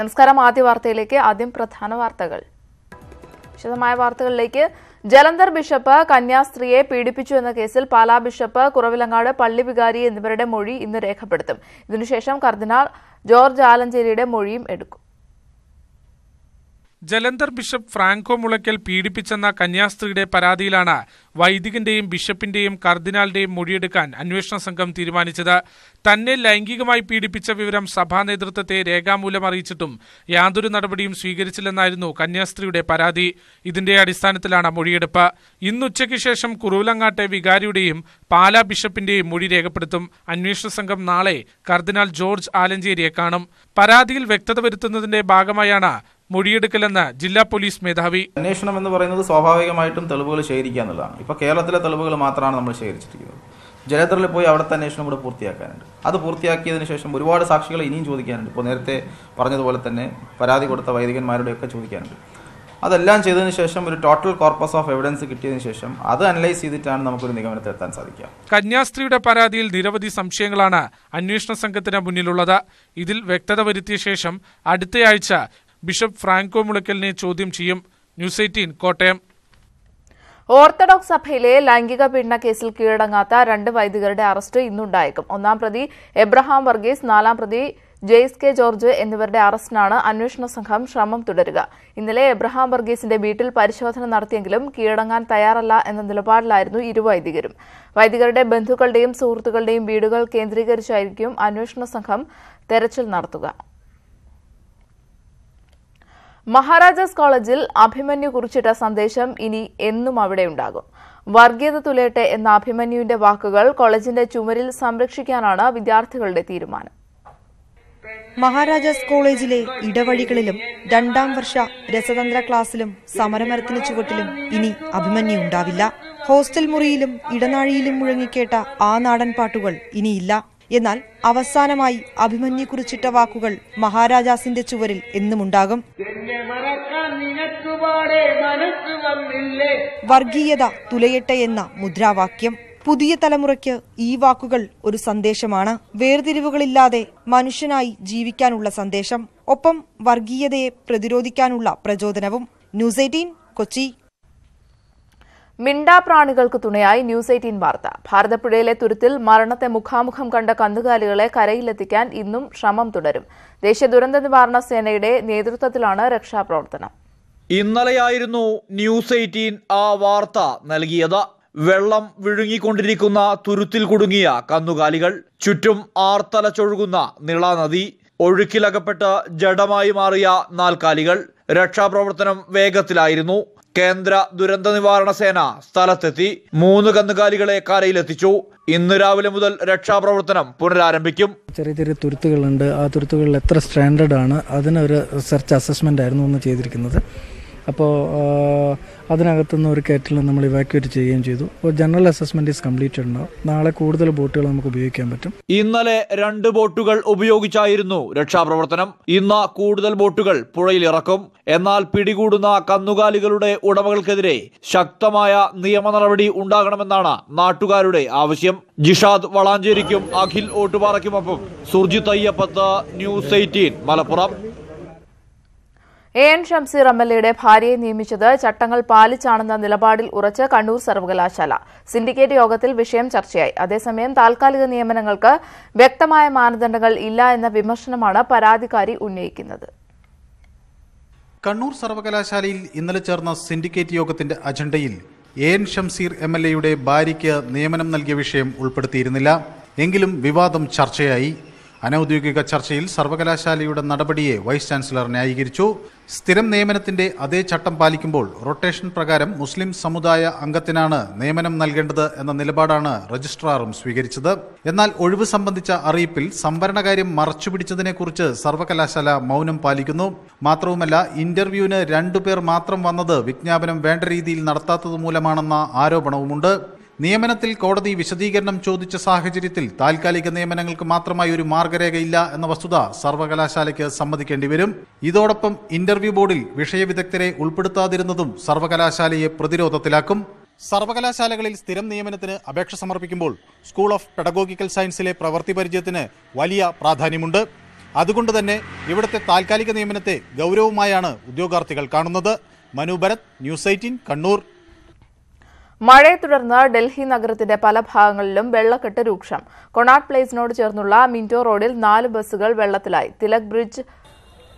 നമസ്കാരം ആദ്യ വാർത്തയിലേക്ക് ആദ്യം പ്രധാന വാർത്തകൾ വിശദമായ വാർത്തകളിലേക്ക് ജലന്ധർ ബിഷപ്പ് കന്യാസ്ത്രീയെ പീഡിപ്പിച്ചു എന്ന കേസിൽ പാലാ ബിഷപ്പ് കുറവിലങ്ങാട് പള്ളി വികാരി എന്നിവരുടെ മൊഴി ഇന്ന് രേഖപ്പെടുത്തും ഇതിനുശേഷം കർദിനാൾ ജോർജ് ആലഞ്ചേരിയുടെ മൊഴിയും എടുക്കും ജലന്ധർ ബിഷപ്പ് ഫ്രാങ്കോ മുളയ്ക്കൽ പീഡിപ്പിച്ചെന്ന കന്യാസ്ത്രീയുടെ പരാതിയിലാണ് വൈദികന്റെയും ബിഷപ്പിന്റെയും കർദിനാളിന്റെയും മൊഴിയെടുക്കാൻ അന്വേഷണ സംഘം തീരുമാനിച്ചത് തന്നെ ലൈംഗികമായി പീഡിപ്പിച്ച വിവരം സഭാ നേതൃത്വത്തെ രേഖാമൂലം അറിയിച്ചിട്ടും യാതൊരു നടപടിയും സ്വീകരിച്ചില്ലെന്നായിരുന്നു കന്യാസ്ത്രീയുടെ പരാതി ഇതിന്റെ അടിസ്ഥാനത്തിലാണ് മൊഴിയെടുപ്പ് ഇന്നുച്ചയ്ക്ക് ശേഷം കുറുവിലങ്ങാട്ടെ വികാരിയുടെയും പാലാ ബിഷപ്പിന്റെയും മൊഴി രേഖപ്പെടുത്തും അന്വേഷണ സംഘം നാളെ കർദിനാൾ ജോർജ് ആലഞ്ചേരിയെ കാണും പരാതിയിൽ വ്യക്തത വരുത്തുന്നതിന്റെ ഭാഗമായാണ് മൊഴിയെടുക്കലെന്ന് ജില്ലാ പോലീസ് മേധാവി അന്വേഷണം എന്ന് പറയുന്നത് സ്വാഭാവികമായിട്ടും തെളിവുകൾ ശേഖരിക്കുക എന്നുള്ളതാണ് ഇപ്പോൾ കേരളത്തിലെ തെളിവുകൾ മാത്രമാണ് നമ്മൾ ശേഖരിച്ചിരിക്കുന്നത് ജലന്ധറിൽ പോയി അവിടുത്തെ അന്വേഷണം കൂടെ പൂർത്തിയാക്കാനുണ്ട് അത് പൂർത്തിയാക്കിയതിനു ശേഷം ഒരുപാട് സാക്ഷികൾ ഇനിയും ചോദിക്കാനുണ്ട് ഇപ്പോൾ നേരത്തെ പറഞ്ഞതുപോലെ തന്നെ പരാതി കൊടുത്ത വൈദികന്മാരുടെയൊക്കെ ചോദിക്കാനുണ്ട് അതെല്ലാം ചെയ്തതിനു ശേഷം ഒരു ടോട്ടൽ കോർപ്പസ് ഓഫ് എവിഡൻസ് കിട്ടിയതിനു ശേഷം അത് അനലൈസ് ചെയ്തിട്ടാണ് നമുക്കൊരു നിഗമനത്തിൽ എത്താൻ സാധിക്കുക കന്യാസ്ത്രീയുടെ പരാതിയിൽ നിരവധി സംശയങ്ങളാണ് അന്വേഷണ സംഘത്തിന് മുന്നിലുള്ളത് ഇതിൽ വ്യക്തത വരുത്തിയ ശേഷം അടുത്തയാഴ്ച ബിഷപ്പ് ഫ്രാങ്കോ മുളയ്ക്കലിനെ ചോദ്യം ചെയ്യും ന്യൂസ് എയ്റ്റീൻ കോട്ടയം ഓർത്തഡോക്സ് സഭയിലെ ലൈംഗിക പീഡന കേസിൽ കീഴടങ്ങാത്ത രണ്ട് വൈദികരുടെ അറസ്റ്റ് ഇന്നുണ്ടായേക്കും ഒന്നാം പ്രതി എബ്രഹാം വർഗീസ് നാലാം പ്രതി ജെയ്സ് കെ ജോർജ് എന്നിവരുടെ അറസ്റ്റിനാണ് അന്വേഷണ സംഘം ശ്രമം തുടരുക ഇന്നലെ എബ്രഹാം വർഗീസിന്റെ വീട്ടിൽ പരിശോധന നടത്തിയെങ്കിലും കീഴടങ്ങാൻ തയ്യാറല്ല എന്ന നിലപാടിലായിരുന്നു ഇരു വൈദികരും വൈദികരുടെ ബന്ധുക്കളുടെയും സുഹൃത്തുക്കളുടെയും വീടുകൾ കേന്ദ്രീകരിച്ചായിരിക്കും അന്വേഷണ സംഘം തെരച്ചിൽ നടത്തുക മഹാരാജാസ് കോളേജിൽ അഭിമന്യു കുറിച്ചിട്ട സന്ദേശം ഇനി എന്നും അവിടെ ഉണ്ടാകും വർഗീയത തുലയട്ടെ എന്ന അഭിമന്യുവിന്റെ വാക്കുകൾ കോളേജിന്റെ ചുമരിൽ സംരക്ഷിക്കാനാണ് വിദ്യാർത്ഥികളുടെ തീരുമാനം മഹാരാജാസ് കോളേജിലെ ഇടവഴികളിലും രണ്ടാം വർഷ രസതന്ത്ര ക്ലാസ്സിലും സമരമരത്തിന് ചുവട്ടിലും ഇനി അഭിമന്യു ഉണ്ടാവില്ല ഹോസ്റ്റൽ മുറിയിലും ഇടനാഴിയിലും മുഴങ്ങിക്കേട്ട ആ നാടൻ പാട്ടുകൾ ഇനിയില്ല എന്നാൽ അവസാനമായി അഭിമന്യു കുറിച്ചിട്ട വാക്കുകൾ മഹാരാജാസിന്റെ ചുവരിൽ എന്നുമുണ്ടാകും വർഗീയത തുലയട്ടെ എന്ന മുദ്രാവാക്യം പുതിയ തലമുറയ്ക്ക് ഈ വാക്കുകൾ ഒരു സന്ദേശമാണ് വേർതിരിവുകളില്ലാതെ മനുഷ്യനായി ജീവിക്കാനുള്ള സന്ദേശം ഒപ്പം വർഗീയതയെ പ്രതിരോധിക്കാനുള്ള പ്രചോദനവും ന്യൂസ് എയ്റ്റീൻ കൊച്ചി മിണ്ടാപ്രാണികൾക്ക് തുണയായി ന്യൂസ് എയ്റ്റീൻ വാർത്ത ഭാരതപ്പുഴയിലെ തുരുത്തിൽ മരണത്തെ മുഖാമുഖം കണ്ട കന്നുകാലികളെ കരയിലെത്തിക്കാൻ ഇന്നും ശ്രമം തുടരും ദേശീയ ദുരന്ത നിവാരണ സേനയുടെ നേതൃത്വത്തിലാണ് രക്ഷാപ്രവർത്തനം ഇന്നലെയായിരുന്നു ന്യൂസ് എയ്റ്റീൻ ആ വാർത്ത നൽകിയത് വെള്ളം വിഴുങ്ങിക്കൊണ്ടിരിക്കുന്ന തുരുത്തിൽ കുടുങ്ങിയ കന്നുകാലികൾ ചുറ്റും ആർത്തലച്ചൊഴുകുന്ന നിളാനദി ഒഴുക്കിലകപ്പെട്ട് ജഡമായി മാറിയ നാൽക്കാലികൾ രക്ഷാപ്രവർത്തനം വേഗത്തിലായിരുന്നു കേന്ദ്ര ദുരന്ത നിവാരണ സേന സ്ഥലത്തെത്തി മൂന്ന് കന്നുകാലികളെ കരയിലെത്തിച്ചു ഇന്ന് രാവിലെ മുതൽ രക്ഷാപ്രവർത്തനം പുനരാരംഭിക്കും ചെറിയ ചെറിയ തുരുത്തുകളുണ്ട് ആ തുരുത്തുകളിൽ എത്ര സ്റ്റാൻഡേർഡ് ആണ് അതിനൊരു റിസർച്ച് അസസ്മെന്റ് ആയിരുന്നു ഒന്ന് ചെയ്തിരിക്കുന്നത് അപ്പോൾ അതിനകത്തുനിന്ന് ഒരു കയറ്റിൽ നമ്മൾ ഇവാക്യുവേറ്റ് ചെയ്യുകയും ചെയ്തു അപ്പോൾ general assessment is completed no നാളെ കൂടുതൽ ബോട്ടുകൾ നമുക്ക് ഉപയോഗിക്കാൻ പറ്റും ഇന്നലെ രണ്ട് ബോട്ടുകൾ ഉപയോഗിച്ചായിരുന്നു രക്ഷാപ്രവർത്തനം ഇന്ന് കൂടുതൽ ബോട്ടുകൾ പുഴയിൽ ഇറക്കും എന്നാൽ പിടികൂടുന്ന കന്നുകാലികളുടെ ഉടമകൾക്കെതിരെ ശക്തമായ നിയമ നടപടി ഉണ്ടാകണമെന്നാണ് നാട്ടുകാരുടെ ആവശ്യം ജിഷാദ് വളാഞ്ചേരിക്കും അഖിൽ ഓട്ടുപാറയ്ക്കുമൊപ്പം Surjith Ayyappath news eighteen Malappuram A N Shamseer M L എയുടെ ഭാര്യയെ നിയമിച്ചത് ചട്ടങ്ങൾ പാലിച്ചാണെന്ന നിലപാടിൽ ഉറച്ച് കണ്ണൂർ സർവകലാശാല സിൻഡിക്കേറ്റ് യോഗത്തിൽ വിഷയം ചർച്ചയായി അതേസമയം താൽക്കാലിക നിയമനങ്ങൾക്ക് വ്യക്തമായ മാനദണ്ഡങ്ങൾ ഇല്ല എന്ന വിമർശനമാണ് പരാതിക്കാരി ഉന്നയിക്കുന്നത് കണ്ണൂർ സർവകലാശാലയിൽ ഇന്നലെ ചേർന്ന സിൻഡിക്കേറ്റ് യോഗത്തിന്റെ അജണ്ടയിൽ A N Shamseer M L എയുടെ ഭാര്യയ്ക്ക് നിയമനം നൽകിയ വിഷയം ഉൾപ്പെടുത്തിയിരുന്നില്ല എങ്കിലും വിവാദം ചർച്ചയായി അനൌദ്യോഗിക ചർച്ചയിൽ സർവകലാശാലയുടെ നടപടിയെ വൈസ് ചാൻസലർ ന്യായീകരിച്ചു സ്ഥിരം നിയമനത്തിന്റെ അതേ ചട്ടം പാലിക്കുമ്പോൾ റൊട്ടേഷൻ പ്രകാരം മുസ്ലിം സമുദായ അംഗത്തിനാണ് നിയമനം നൽകേണ്ടത് എന്ന നിലപാടാണ് രജിസ്ട്രാറും സ്വീകരിച്ചത് എന്നാൽ ഒഴിവ് സംബന്ധിച്ച അറിയിപ്പിൽ സംവരണകാര്യം മറച്ചുപിടിച്ചതിനെക്കുറിച്ച് സർവകലാശാല മൗനം പാലിക്കുന്നു മാത്രവുമല്ല ഇന്റർവ്യൂവിന് രണ്ടുപേർ മാത്രം വന്നത് വിജ്ഞാപനം വേണ്ട രീതിയിൽ നടത്താത്തതുമൂലമാണെന്ന മൂലമാണെന്ന ആരോപണവുമുണ്ട് നിയമനത്തിൽ കോടതി വിശദീകരണം ചോദിച്ച സാഹചര്യത്തിൽ താൽക്കാലിക നിയമനങ്ങൾക്ക് മാത്രമായി ഒരു മാർഗരേഖയില്ല എന്ന വസ്തുത സർവകലാശാലയ്ക്ക് സമ്മതിക്കേണ്ടി വരും ഇതോടൊപ്പം ഇന്റർവ്യൂ ബോർഡിൽ വിഷയവിദഗ്ധരെ ഉൾപ്പെടുത്താതിരുന്നതും സർവകലാശാലയെ പ്രതിരോധത്തിലാക്കും സർവകലാശാലകളിൽ സ്ഥിരം നിയമനത്തിന് അപേക്ഷ സമർപ്പിക്കുമ്പോൾ സ്കൂൾ ഓഫ് പെഡഗോഗിക്കൽ സയൻസിലെ പ്രവൃത്തി പരിചയത്തിന് വലിയ പ്രാധാന്യമുണ്ട് അതുകൊണ്ട് തന്നെ ഇവിടുത്തെ താൽക്കാലിക നിയമനത്തെ ഗൗരവമായാണ് ഉദ്യോഗാർത്ഥികൾ കാണുന്നത് മനു ഭരത് ന്യൂസ് എയ്റ്റീൻ കണ്ണൂർ മഴയെ തുടർന്ന് ഡൽഹി നഗരത്തിന്റെ പല ഭാഗങ്ങളിലും വെള്ളക്കെട്ട് രൂക്ഷം കൊണാട്ട് പ്ലേസിനോട് ചേർന്നുള്ള മിന്റോ റോഡിൽ നാല് ബസ്സുകൾ വെള്ളത്തിലായി തിലക് ബ്രിഡ്ജ്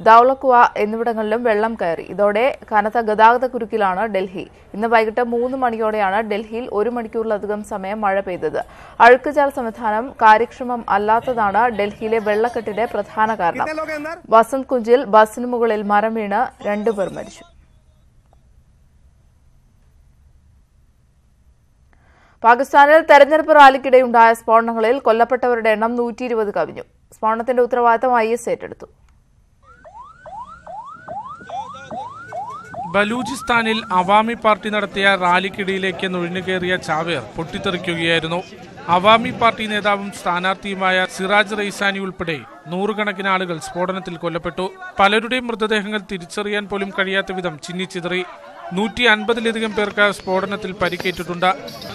ദൌളക്കുവ എന്നിവിടങ്ങളിലും വെള്ളം കയറി ഇതോടെ കനത്ത ഗതാഗത കുരുക്കിലാണ് ഡൽഹി ഇന്ന് വൈകിട്ട് മൂന്ന് മണിയോടെയാണ് ഡൽഹിയിൽ ഒരു മണിക്കൂറിലധികം സമയം മഴ പെയ്തത് അഴുക്കുചാൽ സംവിധാനം കാര്യക്ഷമം അല്ലാത്തതാണ് ഡൽഹിയിലെ വെള്ളക്കെട്ടിന്റെ പ്രധാന കാരണം വസന്ത് കുഞ്ചിൽ ബസിന് മുകളിൽ മരം വീണ് രണ്ടുപേർ മരിച്ചു പാകിസ്ഥാനിൽ തെരഞ്ഞെടുപ്പ് റാലിക്കിടെയുണ്ടായ സ്ഫോടനങ്ങളിൽ കൊല്ലപ്പെട്ടവരുടെ എണ്ണം നൂറ്റി ഇരുപത് കവിഞ്ഞു സ്ഫോടനത്തിന്റെ ഉത്തരവാദിത്തം ഐ എസ് ഏറ്റെടുത്തു ബലൂചിസ്ഥാനിൽ അവാമി പാർട്ടി നടത്തിയ റാലിക്കിടയിലേക്ക് നുഴഞ്ഞുകയറിയ ചാവേർ പൊട്ടിത്തെറിക്കുകയായിരുന്നു അവാമി പാർട്ടി നേതാവും സ്ഥാനാർത്ഥിയുമായ സിറാജ് റൈസാനി ഉൾപ്പെടെ നൂറുകണക്കിന് ആളുകൾ സ്ഫോടനത്തിൽ കൊല്ലപ്പെട്ടു പലരുടെയും മൃതദേഹങ്ങൾ തിരിച്ചറിയാൻ പോലും കഴിയാത്ത വിധം ചിന്നിച്ചിതറി നൂറ്റി അൻപതിലധികം പേർക്ക് സ്ഫോടനത്തിൽ പരിക്കേറ്റിട്ടുണ്ട്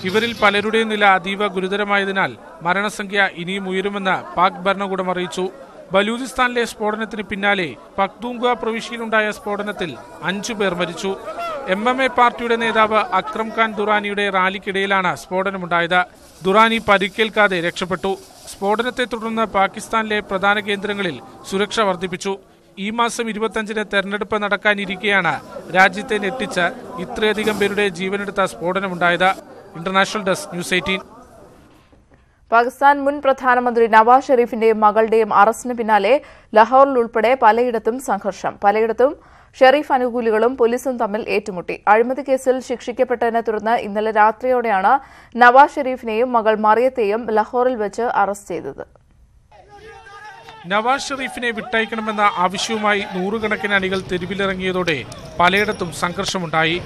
ഇവരിൽ പലരുടെയും നില അതീവ ഗുരുതരമായതിനാൽ മരണസംഖ്യ ഇനിയും ഉയരുമെന്ന് പാക് ഭരണകൂടം അറിയിച്ചു ബലൂചിസ്ഥാനിലെ സ്ഫോടനത്തിന് പിന്നാലെ പക്തൂങ്ക പ്രവിശ്യയിലുണ്ടായ സ്ഫോടനത്തിൽ അഞ്ചു പേർ മരിച്ചു എം എം എ പാർട്ടിയുടെ നേതാവ് അക്രം ഖാൻ ദുറാനിയുടെ റാലിക്കിടയിലാണ് സ്ഫോടനമുണ്ടായത് ദുറാനി പരിക്കേൽക്കാതെ രക്ഷപ്പെട്ടു സ്ഫോടനത്തെ തുടർന്ന് പാകിസ്ഥാനിലെ പ്രധാന കേന്ദ്രങ്ങളിൽ സുരക്ഷ വർദ്ധിപ്പിച്ചു ഈ മാസം ഇരുപത്തഞ്ചിന് തെരഞ്ഞെടുപ്പ് നടക്കാനിരിക്കെയാണ് രാജ്യത്തെ ഞെട്ടിച്ച ഇത്രയധികം പേരുടെ ജീവനെടുത്ത സ്ഫോടനമുണ്ടായത് international desk news eighteen Pakistan മുൻ പ്രധാനമന്ത്രി നവാസ് ഷെരീഫിന്റെയും മകളുടെയും അറസ്റ്റിന് പിന്നാലെ ലഹോറിൽ ഉൾപ്പെടെ പലയിടത്തും സംഘർഷം പലയിടത്തും ഷെരീഫ് അനുകൂലികളും പോലീസും തമ്മിൽ ഏറ്റുമുട്ടി അഴിമതി കേസിൽ ശിക്ഷിക്കപ്പെട്ടതിനെ തുടർന്ന് ഇന്നലെ രാത്രിയോടെയാണ് നവാസ് ഷെരീഫിനെയും മകൾ മറിയത്തെയും ലഹോറിൽ വെച്ച് അറസ്റ്റ് ചെയ്തത് നവാസ് ഷെറീഫിനെ വിട്ടയക്കണമെന്ന ആവശ്യവുമായി നൂറുകണക്കിന് അണികൾ തെരുവിലിറങ്ങിയതോടെ പലയിടത്തും സംഘർഷമുണ്ടായി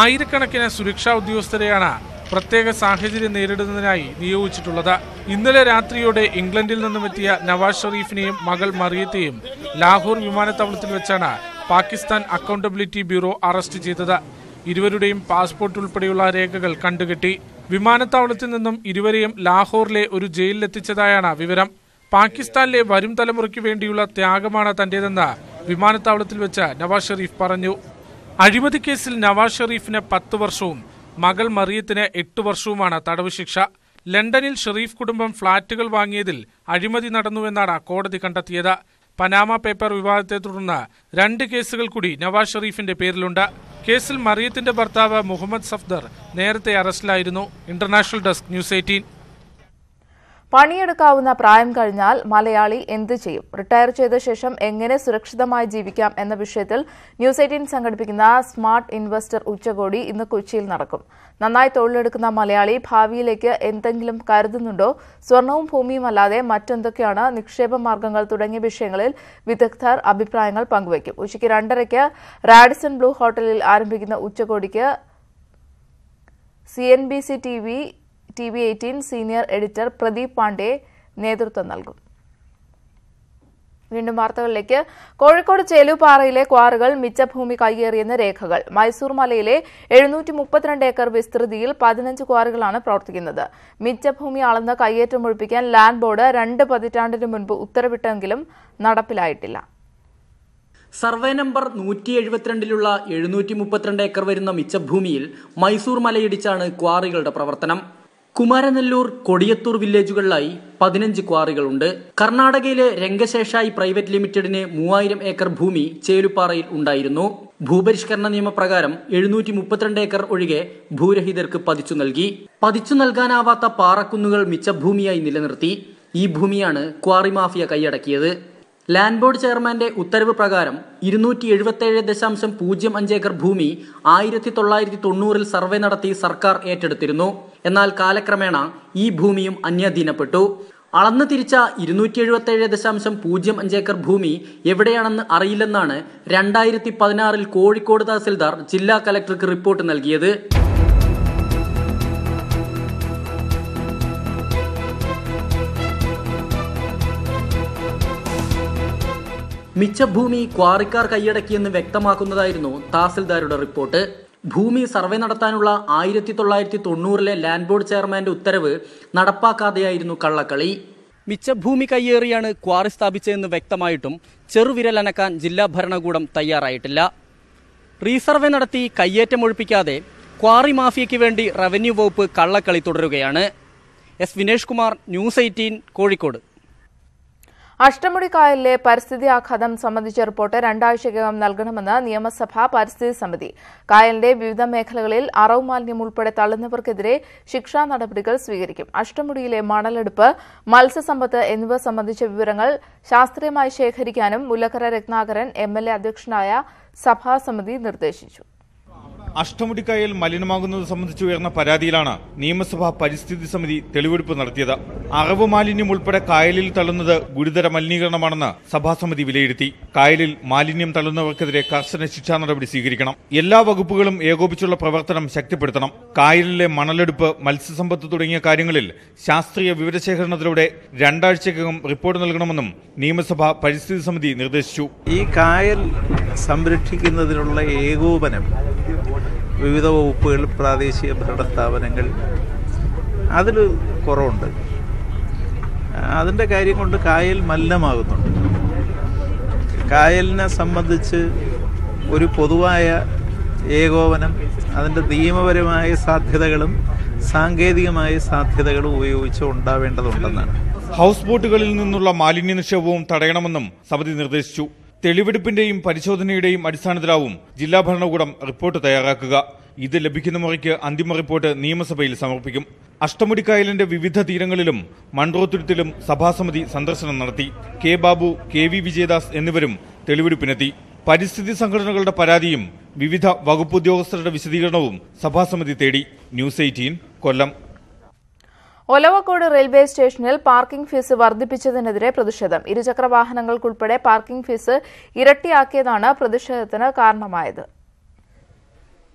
ആയിരക്കണക്കിന് സുരക്ഷാ ഉദ്യോഗസ്ഥരെയാണ് പ്രത്യേക സാഹചര്യം നേരിടുന്നതിനായി നിയോഗിച്ചിട്ടുള്ളത് ഇന്നലെ രാത്രിയോടെ ഇംഗ്ലണ്ടിൽ നിന്നുമെത്തിയ നവാസ് ഷെറീഫിനെയും മകൾ മറിയത്തെയും ലാഹോർ വിമാനത്താവളത്തിൽ വെച്ചാണ് പാകിസ്ഥാൻ അക്കൗണ്ടബിലിറ്റി ബ്യൂറോ അറസ്റ്റ് ചെയ്തത് ഇരുവരുടെയും പാസ്പോർട്ട് ഉൾപ്പെടെയുള്ള രേഖകൾ കണ്ടുകെട്ടി വിമാനത്താവളത്തിൽ നിന്നും ഇരുവരെയും ലാഹോറിലെ ഒരു ജയിലിലെത്തിച്ചതായാണ് വിവരം പാകിസ്ഥാനിലെ വരും തലമുറയ്ക്ക് വേണ്ടിയുള്ള ത്യാഗമാണ് തന്റേതെന്ന് വിമാനത്താവളത്തിൽ വെച്ച് നവാസ് ഷെറീഫ് പറഞ്ഞു അഴിമതി കേസിൽ നവാസ് ഷെറീഫിന് പത്ത് വർഷവും മകൾ മറിയത്തിന് എട്ട് വർഷവുമാണ് തടവ് ശിക്ഷ ലണ്ടനിൽ ഷെറീഫ് കുടുംബം ഫ്ളാറ്റുകൾ വാങ്ങിയതിൽ അഴിമതി നടന്നുവെന്നാണ് കോടതി കണ്ടെത്തിയത് പനാമ പേപ്പർ വിവാദത്തെ തുടർന്ന് രണ്ട് കേസുകൾ കൂടി നവാസ് ഷെറീഫിന്റെ പേരിലുണ്ട് കേസിൽ മറിയത്തിന്റെ ഭർത്താവ് മുഹമ്മദ് സഫ്ദർ നേരത്തെ അറസ്റ്റിലായിരുന്നു ഇന്റർനാഷണൽ ഡെസ്ക് ന്യൂസ് എയ്റ്റീൻ പണിയെടുക്കാവുന്ന പ്രായം കഴിഞ്ഞാൽ മലയാളി എന്ത് ചെയ്യും റിട്ടയർ ചെയ്ത ശേഷം എങ്ങനെ സുരക്ഷിതമായി ജീവിക്കാം എന്ന വിഷയത്തിൽ ന്യൂസ് എയ്റ്റീൻ സംഘടിപ്പിക്കുന്ന സ്മാർട്ട് ഇൻവെസ്റ്റർ ഉച്ചകോടി ഇന്ന് കൊച്ചിയിൽ നടക്കും നന്നായി തൊഴിലെടുക്കുന്ന മലയാളി ഭാവിയിലേക്ക് എന്തെങ്കിലും കരുതുന്നുണ്ടോ സ്വർണവും ഭൂമിയും അല്ലാതെ മറ്റെന്തൊക്കെയാണ് നിക്ഷേപ മാർഗങ്ങൾ തുടങ്ങിയ വിഷയങ്ങളിൽ വിദഗ്ധർ അഭിപ്രായങ്ങൾ പങ്കുവയ്ക്കും ഉച്ചയ്ക്ക് രണ്ടരയ്ക്ക് റാഡിസൺ ബ്ലൂ ഹോട്ടലിൽ ആരംഭിക്കുന്ന ഉച്ചകോടിക്ക് C N B C T V T V eighteen senior editor Pradeep Pandey നേതൃത്വം നൽകും വീണ്ടും വാർത്തകളിലേക്ക് കോഴിക്കോട് ചേലുപാറയിലെ ക്വാറുകൾ മിച്ചഭൂമി കൈയേറിയെന്ന് രേഖകൾ മൈസൂർ മലയിലെ എഴുന്നൂറ്റി മുപ്പത്തിരണ്ട് ഏക്കർ വിസ്തൃതിയിൽ പതിനഞ്ച് ക്വാറികളാണ് പ്രവർത്തിക്കുന്നത് മിച്ചഭൂമി അളന്ന് കയ്യേറ്റം ഒഴിപ്പിക്കാൻ ലാൻഡ് ബോർഡ് രണ്ട് പതിറ്റാണ്ടിന് മുൻപ് ഉത്തരവിട്ടെങ്കിലും നടപ്പിലായിട്ടില്ല സർവേ നമ്പർ നൂറ്റി എഴുപത്തിരണ്ടിലുള്ള എഴുന്നൂറ്റി മുപ്പത്തിരണ്ട് ഏക്കർ വരുന്ന മിച്ചഭൂമിയിൽ മൈസൂർ മലയിടിച്ചാണ് ക്വാറികളുടെ പ്രവർത്തനം കുമാരനെല്ലൂർ കൊടിയത്തൂർ വില്ലേജുകളിലായി പതിനഞ്ച് ക്വാറികളുണ്ട് കർണാടകയിലെ രംഗശേഷായി പ്രൈവറ്റ് ലിമിറ്റഡിന് മൂവായിരം ഏക്കർ ഭൂമി ചേലുപാറയിൽ ഉണ്ടായിരുന്നു ഭൂപരിഷ്കരണ നിയമപ്രകാരം എഴുന്നൂറ്റി മുപ്പത്തിരണ്ട് ഏക്കർ ഒഴികെ ഭൂരഹിതർക്ക് പതിച്ചു നൽകി പതിച്ചു നൽകാനാവാത്ത പാറക്കുന്നുകൾ മിച്ചഭൂമിയായി നിലനിർത്തി ഈ ഭൂമിയാണ് ക്വാറി മാഫിയ കൈയടക്കിയത് ലാൻഡ് ബോർഡ് ചെയർമാന്റെ ഉത്തരവ് പ്രകാരം ഇരുന്നൂറ്റി എഴുപത്തി ഏഴ് ദശാംശം പൂജ്യം അഞ്ച് ഏക്കർ ഭൂമി ആയിരത്തി തൊള്ളായിരത്തി തൊണ്ണൂറിൽ സർവേ നടത്തി സർക്കാർ ഏറ്റെടുത്തിരുന്നു എന്നാൽ കാലക്രമേണ ഈ ഭൂമിയും അന്യാധീനപ്പെട്ടു അളന്നു തിരിച്ച ഇരുന്നൂറ്റി എഴുപത്തി ഏഴ് ദശാംശം പൂജ്യം അഞ്ച് ഏക്കർ ഭൂമി എവിടെയാണെന്ന് അറിയില്ലെന്നാണ് രണ്ടായിരത്തി പതിനാറിൽ കോഴിക്കോട് തഹസിൽദാർ ജില്ലാ കലക്ടർക്ക് റിപ്പോർട്ട് നൽകിയത് മിച്ചഭൂമി ക്വാറിക്കാർ കൈയടക്കിയെന്ന് വ്യക്തമാക്കുന്നതായിരുന്നു തഹസിൽദാരുടെ റിപ്പോർട്ട് ഭൂമി സർവേ നടത്താനുള്ള ആയിരത്തി തൊള്ളായിരത്തി തൊണ്ണൂറിലെ ലാൻഡ് ബോർഡ് ചെയർമാന്റെ ഉത്തരവ് നടപ്പാക്കാതെയായിരുന്നു കള്ളക്കളി മിച്ചഭൂമി കയ്യേറിയാണ് ക്വാറി സ്ഥാപിച്ചതെന്ന് വ്യക്തമായിട്ടും ചെറുവിരലനക്കാൻ ജില്ലാ ഭരണകൂടം തയ്യാറായിട്ടില്ല റീസർവേ നടത്തി കയ്യേറ്റം ഒഴിപ്പിക്കാതെ ക്വാറി മാഫിയയ്ക്ക് വേണ്ടി റവന്യൂ വകുപ്പ് കള്ളക്കളി തുടരുകയാണ് S Vinesh Kumar news eighteen Kozhikode Ashtamudi കായലിലെ പരിസ്ഥിതി ആഘാതം സംബന്ധിച്ച റിപ്പോർട്ട് രണ്ടാഴ്ചയ്ക്കകം നൽകണമെന്ന് നിയമസഭാ പരിസ്ഥിതി സമിതി കായലിന്റെ വിവിധ മേഖലകളിൽ അറവ് മാലിന്യം ഉൾപ്പെടെ തള്ളുന്നവർക്കെതിരെ ശിക്ഷാ നടപടികൾ സ്വീകരിക്കും അഷ്ടമുടിയിലെ മണലെടുപ്പ് മത്സ്യസമ്പത്ത് എന്നിവ സംബന്ധിച്ച വിവരങ്ങൾ ശാസ്ത്രീയമായി ശേഖരിക്കാനും മുല്ലക്കര രത്നാകരൻ എം അധ്യക്ഷനായ സഭാസമിതി നിർദ്ദേശിച്ചു അഷ്ടമുടിക്കായൽ മലിനമാകുന്നത് സംബന്ധിച്ച് ഉയർന്ന പരാതിയിലാണ് നിയമസഭാ പരിസ്ഥിതി സമിതി തെളിവെടുപ്പ് നടത്തിയത് അറവ് മാലിന്യം ഉൾപ്പെടെ കായലിൽ തള്ളുന്നത് ഗുരുതര മലിനീകരണമാണെന്ന് സഭാസമിതി വിലയിരുത്തി കായലിൽ മാലിന്യം തള്ളുന്നവർക്കെതിരെ കർശന ശിക്ഷാ നടപടി സ്വീകരിക്കണം എല്ലാ വകുപ്പുകളും ഏകോപിച്ചുള്ള പ്രവർത്തനം ശക്തിപ്പെടുത്തണം കായലിലെ മണലെടുപ്പ് മത്സ്യസമ്പത്ത് തുടങ്ങിയ കാര്യങ്ങളിൽ ശാസ്ത്രീയ വിവരശേഖരണത്തിലൂടെ രണ്ടാഴ്ചക്കകം റിപ്പോർട്ട് നൽകണമെന്നും നിയമസഭാ പരിസ്ഥിതി സമിതി നിർദ്ദേശിച്ചു ഈ കായൽ സംരക്ഷിക്കുന്നതിനുള്ള ഏകോപനം വിവിധ വകുപ്പുകൾ പ്രാദേശിക ഭരണ സ്ഥാപനങ്ങൾ അതിൽ കുറവുണ്ട് അതിൻ്റെ കാര്യം കൊണ്ട് കായൽ മലിനമാകുന്നുണ്ട് കായലിനെ സംബന്ധിച്ച് ഒരു പൊതുവായ ഏകോപനം അതിൻ്റെ നിയമപരമായ സാധ്യതകളും സാങ്കേതികമായ സാധ്യതകളും ഉപയോഗിച്ച് ഉണ്ടാവേണ്ടതുണ്ടെന്നാണ് ഹൗസ് ബോട്ടുകളിൽ നിന്നുള്ള മാലിന്യ നിക്ഷേപവും തടയണമെന്നും സമിതി നിർദ്ദേശിച്ചു തെളിവെടുപ്പിന്റെയും പരിശോധനയുടെയും അടിസ്ഥാനത്തിലാവും ജില്ലാ ഭരണകൂടം റിപ്പോർട്ട് തയ്യാറാക്കുക ഇത് ലഭിക്കുന്ന മുറയ്ക്ക് അന്തിമ റിപ്പോർട്ട് നിയമസഭയിൽ സമർപ്പിക്കും അഷ്ടമുടിക്കായലിന്റെ വിവിധ തീരങ്ങളിലും മൺറോത്തുരുത്തിലും സഭാസമിതി സന്ദർശനം നടത്തി K Babu K V Vijayadas എന്നിവരും തെളിവെടുപ്പിനെത്തി പരിസ്ഥിതി സംഘടനകളുടെ പരാതിയും വിവിധ വകുപ്പ് ഉദ്യോഗസ്ഥരുടെ വിശദീകരണവും സഭാസമിതി തേടി news eighteen Kollam Olavakkode railway സ്റ്റേഷനിൽ പാർക്കിംഗ് ഫീസ് വർദ്ധിപ്പിച്ചതിനെതിരെ പ്രതിഷേധം ഇരുചക്ര വാഹനങ്ങൾക്കുൾപ്പെടെ പാർക്കിംഗ് ഫീസ് ഇരട്ടിയാക്കിയതാണ് പ്രതിഷേധത്തിന് കാരണമായത്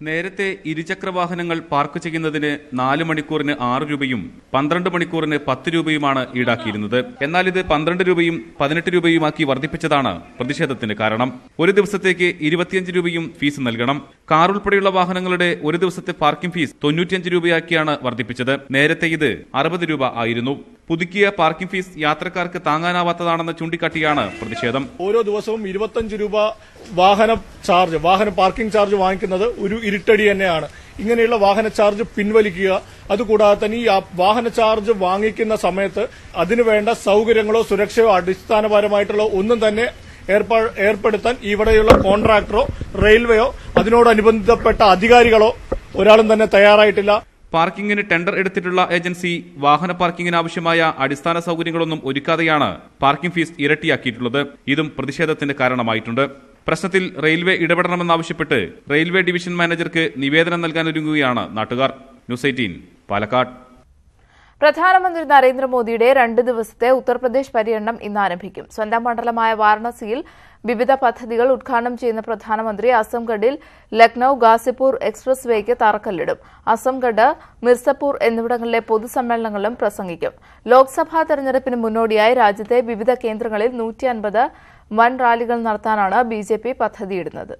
നേരത്തെ ഇരുചക്രവാഹനങ്ങൾ പാർക്ക് ചെയ്യുന്നതിന് നാല് മണിക്കൂറിന് ആറ് രൂപയും പന്ത്രണ്ട് മണിക്കൂറിന് പത്ത് രൂപയുമാണ് ഈടാക്കിയിരുന്നത് എന്നാൽ ഇത് പന്ത്രണ്ട് രൂപയും പതിനെട്ട് രൂപയുമാക്കി വർദ്ധിപ്പിച്ചതാണ് പ്രതിഷേധത്തിന് കാരണം ഒരു ദിവസത്തേക്ക് ഇരുപത്തിയഞ്ച് രൂപയും ഫീസ് നൽകണം കാർ ഉൾപ്പെടെയുള്ള വാഹനങ്ങളുടെ ഒരു ദിവസത്തെ പാർക്കിംഗ് ഫീസ് തൊണ്ണൂറ്റിയഞ്ച് രൂപയാക്കിയാണ് വർദ്ധിപ്പിച്ചത് നേരത്തെ ഇത് അറുപത് രൂപ ആയിരുന്നു പുതുക്കിയ പാർക്കിംഗ് ഫീസ് യാത്രക്കാർക്ക് താങ്ങാനാവാത്തതാണെന്ന് ചൂണ്ടിക്കാട്ടിയാണ് പ്രതിഷേധം ഓരോ ദിവസവും ഇരുപത്തഞ്ച് രൂപ വാഹന ചാർജ് വാഹന പാർക്കിംഗ് ചാർജ് വാങ്ങിക്കുന്നത് ഒരു ഇരുട്ടടി തന്നെയാണ് ഇങ്ങനെയുള്ള വാഹന ചാർജ് പിൻവലിക്കുക അതുകൂടാതെ തന്നെ ഈ വാഹന ചാർജ് വാങ്ങിക്കുന്ന സമയത്ത് അതിനുവേണ്ട സൗകര്യങ്ങളോ സുരക്ഷയോ അടിസ്ഥാനപരമായിട്ടുള്ള ഒന്നും തന്നെ ഏർപ്പെടുത്താൻ ഇവിടെയുള്ള കോൺട്രാക്ടറോ റെയിൽവേയോ അതിനോടനുബന്ധപ്പെട്ട അധികാരികളോ ഒരാളും തന്നെ തയ്യാറായിട്ടില്ല പാർക്കിങ്ങിന് ടെൻഡർ എടുത്തിട്ടുള്ള ഏജൻസി വാഹന പാർക്കിങ്ങിന് ആവശ്യമായ അടിസ്ഥാന സൗകര്യങ്ങളൊന്നും ഒരുക്കാതെയാണ് പാർക്കിംഗ് ഫീസ് ഇരട്ടിയാക്കിയിട്ടുള്ളത് ഇതും പ്രതിഷേധത്തിന് കാരണമായിട്ടുണ്ട് പ്രശ്നത്തിൽ റെയിൽവേ ഇടപെടണമെന്നാവശ്യപ്പെട്ട് റെയിൽവേ ഡിവിഷൻ മാനേജർക്ക് നിവേദനം നൽകാനൊരുങ്ങുകയാണ് നാട്ടുകാർ ന്യൂസ് എയ്റ്റീൻ പാലക്കാട് പ്രധാനമന്ത്രി നരേന്ദ്രമോദിയുടെ രണ്ട് ദിവസത്തെ ഉത്തർപ്രദേശ് പര്യടനം ഇന്ന് ആരംഭിക്കും സ്വന്തം മണ്ഡലമായ വാരണാസിയിൽ വിവിധ പദ്ധതികൾ ഉദ്ഘാടനം ചെയ്യുന്ന പ്രധാനമന്ത്രി അസംഗഡിൽ ലക്നൌ ഗാസിപൂർ എക്സ്പ്രസ് വേക്ക് തറക്കല്ലിടും അസംഗഡ് മിർസപൂർ എന്നിവിടങ്ങളിലെ പൊതുസമ്മേളനങ്ങളിലും പ്രസംഗിക്കും ലോക്സഭാ തെരഞ്ഞെടുപ്പിന് മുന്നോടിയായി രാജ്യത്തെ വിവിധ കേന്ദ്രങ്ങളിൽ നൂറ്റി അൻപത് വൻ റാലികൾ നടത്താനാണ് ബി ജെ പി പദ്ധതിയിടുന്നത്